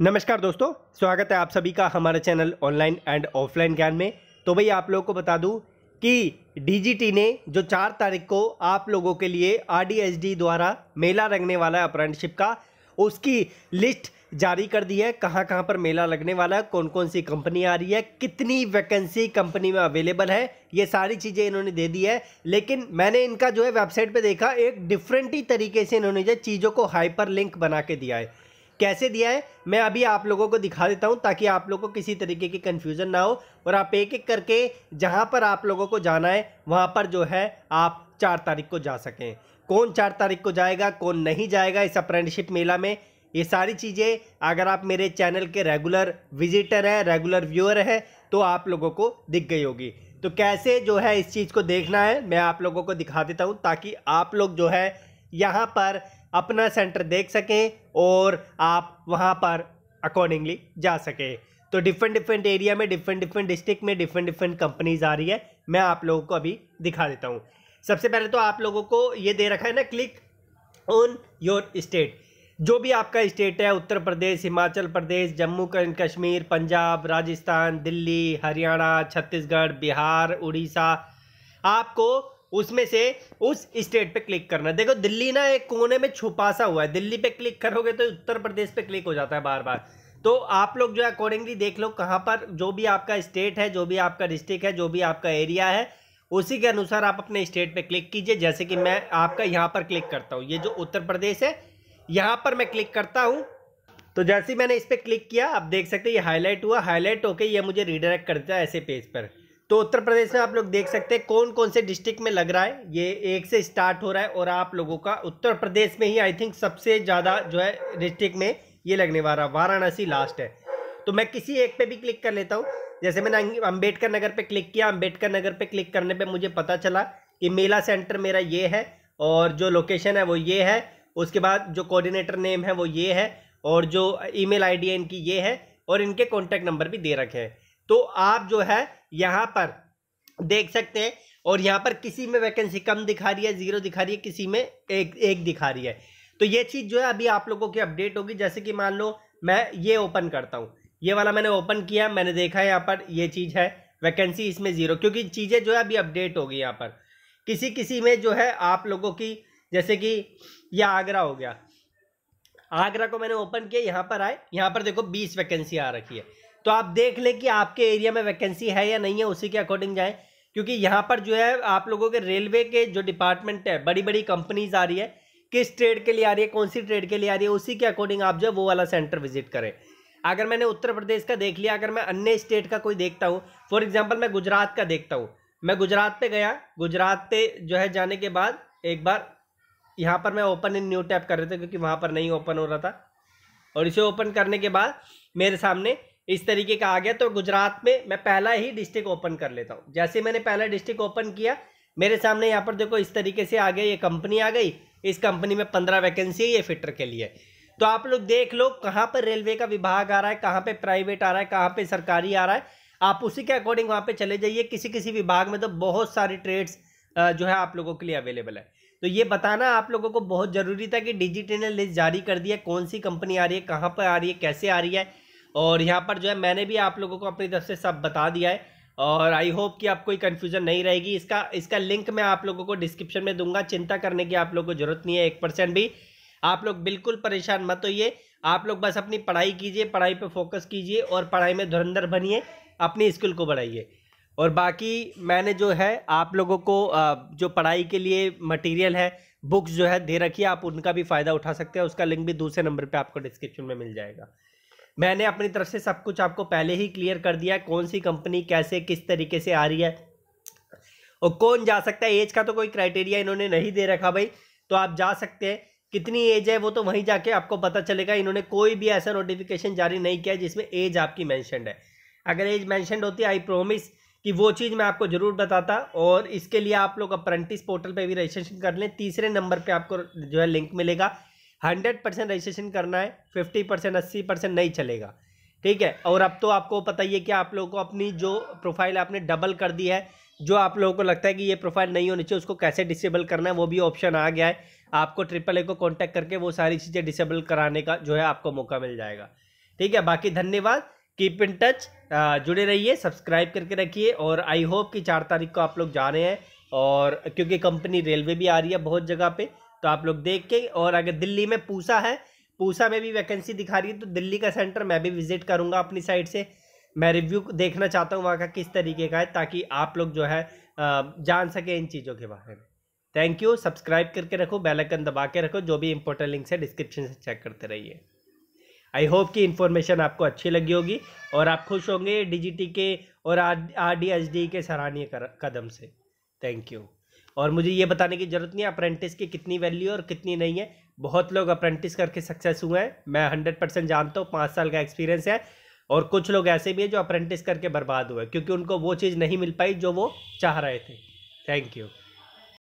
नमस्कार दोस्तों स्वागत है आप सभी का हमारे चैनल ऑनलाइन एंड ऑफलाइन ज्ञान में तो भाई आप लोगों को बता दूं कि डीजीटी ने जो चार तारीख को आप लोगों के लिए आरडीएसडी द्वारा मेला लगने वाला है अप्रेंटशिप का उसकी लिस्ट जारी कर दी है कहाँ कहाँ पर मेला लगने वाला है कौन कौन सी कंपनी आ रही है कितनी वैकेंसी कंपनी में अवेलेबल है ये सारी चीज़ें इन्होंने दे दी है लेकिन मैंने इनका जो है वेबसाइट पे देखा एक डिफरेंट ही तरीके से इन्होंने जो चीज़ों को हाइपर लिंक बना के दिया है कैसे दिया है मैं अभी आप लोगों को दिखा देता हूँ ताकि आप लोगों को किसी तरीके की कन्फ्यूज़न ना हो और आप एक एक करके जहाँ पर आप लोगों को जाना है वहाँ पर जो है आप चार तारीख को जा सकें कौन चार तारीख को जाएगा कौन नहीं जाएगा इस अप्रेंटिशिप मेला में ये सारी चीज़ें अगर आप मेरे चैनल के रेगुलर विजिटर हैं रेगुलर व्यूअर हैं तो आप लोगों को दिख गई होगी तो कैसे जो है इस चीज़ को देखना है मैं आप लोगों को दिखा देता हूँ ताकि आप लोग जो है यहाँ पर अपना सेंटर देख सकें और आप वहाँ पर अकॉर्डिंगली जा सकें तो डिफरेंट डिफरेंट एरिया में डिफरेंट डिफरेंट डिस्ट्रिक्ट में डिफरेंट डिफरेंट कंपनीज आ रही है मैं आप लोगों को अभी दिखा देता हूँ सबसे पहले तो आप लोगों को ये दे रखा है ना क्लिक ऑन योर स्टेट जो भी आपका स्टेट है उत्तर प्रदेश हिमाचल प्रदेश जम्मू एंड कश्मीर पंजाब राजस्थान दिल्ली हरियाणा छत्तीसगढ़ बिहार उड़ीसा आपको उसमें से उस स्टेट पे क्लिक करना है देखो दिल्ली ना एक कोने में छुपा सा हुआ है दिल्ली पे क्लिक करोगे तो उत्तर प्रदेश पे क्लिक हो जाता है बार बार तो आप लोग जो है अकॉर्डिंगली देख लो कहाँ पर जो भी आपका स्टेट है जो भी आपका डिस्ट्रिक्ट है जो भी आपका एरिया है उसी के अनुसार आप अपने स्टेट पे क्लिक कीजिए जैसे कि मैं आपका यहाँ पर क्लिक करता हूँ ये जो उत्तर प्रदेश है यहाँ पर मैं क्लिक करता हूँ तो जैसे ही मैंने इस पर क्लिक किया आप देख सकते हैं ये हाईलाइट हुआ हाईलाइट होके ये मुझे रिडायरेक्ट कर है ऐसे पेज पर तो उत्तर प्रदेश में आप लोग देख सकते हैं कौन कौन से डिस्ट्रिक्ट में लग रहा है ये एक से स्टार्ट हो रहा है और आप लोगों का उत्तर प्रदेश में ही आई थिंक सबसे ज़्यादा जो है डिस्ट्रिक्ट में ये लगने वाला वाराणसी लास्ट है तो मैं किसी एक पे भी क्लिक कर लेता हूँ जैसे मैंने अम्बेडकर नगर पर क्लिक किया अम्बेडकर नगर पर क्लिक करने पर मुझे पता चला कि मेला सेंटर मेरा ये है और जो लोकेशन है वो ये है उसके बाद जो कोऑर्डिनेटर नेम है वो ये है और जो ईमेल आईडी है इनकी ये है और इनके कॉन्टैक्ट नंबर भी दे रखे हैं तो आप जो है यहाँ पर देख सकते हैं और यहाँ पर किसी में वैकेंसी कम दिखा रही है जीरो दिखा रही है किसी में एक एक दिखा रही है तो ये चीज़ जो है अभी आप लोगों की अपडेट होगी जैसे कि मान लो मैं ये ओपन करता हूँ ये वाला मैंने ओपन किया मैंने देखा है यहाँ पर ये चीज़ है वैकेंसी इसमें ज़ीरो क्योंकि चीज़ें जो है अभी अपडेट होगी यहाँ पर किसी किसी में जो है आप लोगों की जैसे कि यह आगरा हो गया आगरा को मैंने ओपन किया यहाँ पर आए यहाँ पर देखो बीस वैकेंसी आ रखी है तो आप देख लें कि आपके एरिया में वैकेंसी है या नहीं है उसी के अकॉर्डिंग जाएँ क्योंकि यहाँ पर जो है आप लोगों के रेलवे के जो डिपार्टमेंट है बड़ी बड़ी कंपनीज आ रही है किस ट्रेड के लिए आ रही है कौन सी ट्रेड के लिए आ रही है उसी के अकॉर्डिंग आप जो है वो वाला सेंटर विजिट करें अगर मैंने उत्तर प्रदेश का देख लिया अगर मैं अन्य स्टेट का कोई देखता हूँ फॉर एग्जाम्पल मैं गुजरात का देखता हूँ मैं गुजरात पे गया गुजरात पे जो है जाने के बाद एक बार यहाँ पर मैं ओपन इन न्यू टैप कर रहे थे क्योंकि वहाँ पर नहीं ओपन हो रहा था और इसे ओपन करने के बाद मेरे सामने इस तरीके का आ गया तो गुजरात में मैं पहला ही डिस्ट्रिक्ट ओपन कर लेता हूँ जैसे मैंने पहला डिस्ट्रिक्ट ओपन किया मेरे सामने यहाँ पर देखो इस तरीके से आ गया ये कंपनी आ गई इस कंपनी में पंद्रह वैकेंसी है ये फिटर के लिए तो आप लोग देख लो कहाँ पर रेलवे का विभाग आ रहा है कहाँ पर प्राइवेट आ रहा है कहाँ पर सरकारी आ रहा है आप उसी के अकॉर्डिंग वहाँ पर चले जाइए किसी किसी विभाग में तो बहुत सारे ट्रेड्स जो है आप लोगों के लिए अवेलेबल है तो ये बताना आप लोगों को बहुत ज़रूरी था कि डिजिटल लिस्ट जारी कर दिया कौन सी कंपनी आ रही है कहाँ पर आ रही है कैसे आ रही है और यहाँ पर जो है मैंने भी आप लोगों को अपनी तरफ से सब बता दिया है और आई होप कि आपको कोई कन्फ्यूजन नहीं रहेगी इसका इसका लिंक मैं आप लोगों को डिस्क्रिप्शन में दूंगा चिंता करने की आप लोगों को जरूरत नहीं है एक परसेंट भी आप लोग बिल्कुल परेशान मत होइए आप लोग बस अपनी पढ़ाई कीजिए पढ़ाई पर फोकस कीजिए और पढ़ाई में धुरंधर बनिए अपनी स्किल को बढ़ाइए और बाकी मैंने जो है आप लोगों को जो पढ़ाई के लिए मटीरियल है बुक्स जो है दे रखी है आप उनका भी फ़ायदा उठा सकते हैं उसका लिंक भी दूसरे नंबर पर आपको डिस्क्रिप्शन में मिल जाएगा मैंने अपनी तरफ से सब कुछ आपको पहले ही क्लियर कर दिया है कौन सी कंपनी कैसे किस तरीके से आ रही है और कौन जा सकता है एज का तो कोई क्राइटेरिया इन्होंने नहीं दे रखा भाई तो आप जा सकते हैं कितनी एज है वो तो वहीं जाके आपको पता चलेगा इन्होंने कोई भी ऐसा नोटिफिकेशन जारी नहीं किया जिसमें एज आपकी मैंशनड है अगर एज मैंशनड होती आई प्रोमिस कि वो चीज़ मैं आपको ज़रूर बताता और इसके लिए आप लोग अप्रेंटिस पोर्टल पे भी रजिस्ट्रेशन कर लें तीसरे नंबर पे आपको जो है लिंक मिलेगा हंड्रेड परसेंट रजिस्ट्रेशन करना है फिफ्टी परसेंट अस्सी परसेंट नहीं चलेगा ठीक है और अब तो आपको पता ही है कि आप लोगों को अपनी जो प्रोफाइल आपने डबल कर दी है जो आप लोगों को लगता है कि ये प्रोफाइल नहीं होनी चाहिए उसको कैसे डिसेबल करना है वो भी ऑप्शन आ गया है आपको ट्रिपल ए को कॉन्टैक्ट करके वो सारी चीज़ें डिसेबल कराने का जो है आपको मौका मिल जाएगा ठीक है बाकी धन्यवाद कीप इन टच जुड़े रहिए सब्सक्राइब करके रखिए और आई होप कि चार तारीख को आप लोग जा रहे हैं और क्योंकि कंपनी रेलवे भी आ रही है बहुत जगह पे तो आप लोग देख के और अगर दिल्ली में पूसा है पूसा में भी वैकेंसी दिखा रही है तो दिल्ली का सेंटर मैं भी विजिट करूँगा अपनी साइड से मैं रिव्यू देखना चाहता हूँ वहाँ का किस तरीके का है ताकि आप लोग जो है जान सकें इन चीज़ों के बारे में थैंक यू सब्सक्राइब करके रखो बेल आइकन दबा के रखो जो भी इंपॉर्टेंट लिंक्स है डिस्क्रिप्शन से चेक करते रहिए आई होप कि इन्फॉर्मेशन आपको अच्छी लगी होगी और आप खुश होंगे डीजीटी के और आर डी एच डी के सराहनीय कदम से थैंक यू और मुझे ये बताने की ज़रूरत नहीं है अप्रेंटिस की कितनी वैल्यू और कितनी नहीं है बहुत लोग अप्रेंटिस करके सक्सेस हुए हैं मैं हंड्रेड परसेंट जानता हूँ पाँच साल का एक्सपीरियंस है और कुछ लोग ऐसे भी हैं जो अप्रेंटिस करके बर्बाद हुए क्योंकि उनको वो चीज़ नहीं मिल पाई जो वो चाह रहे थे थैंक यू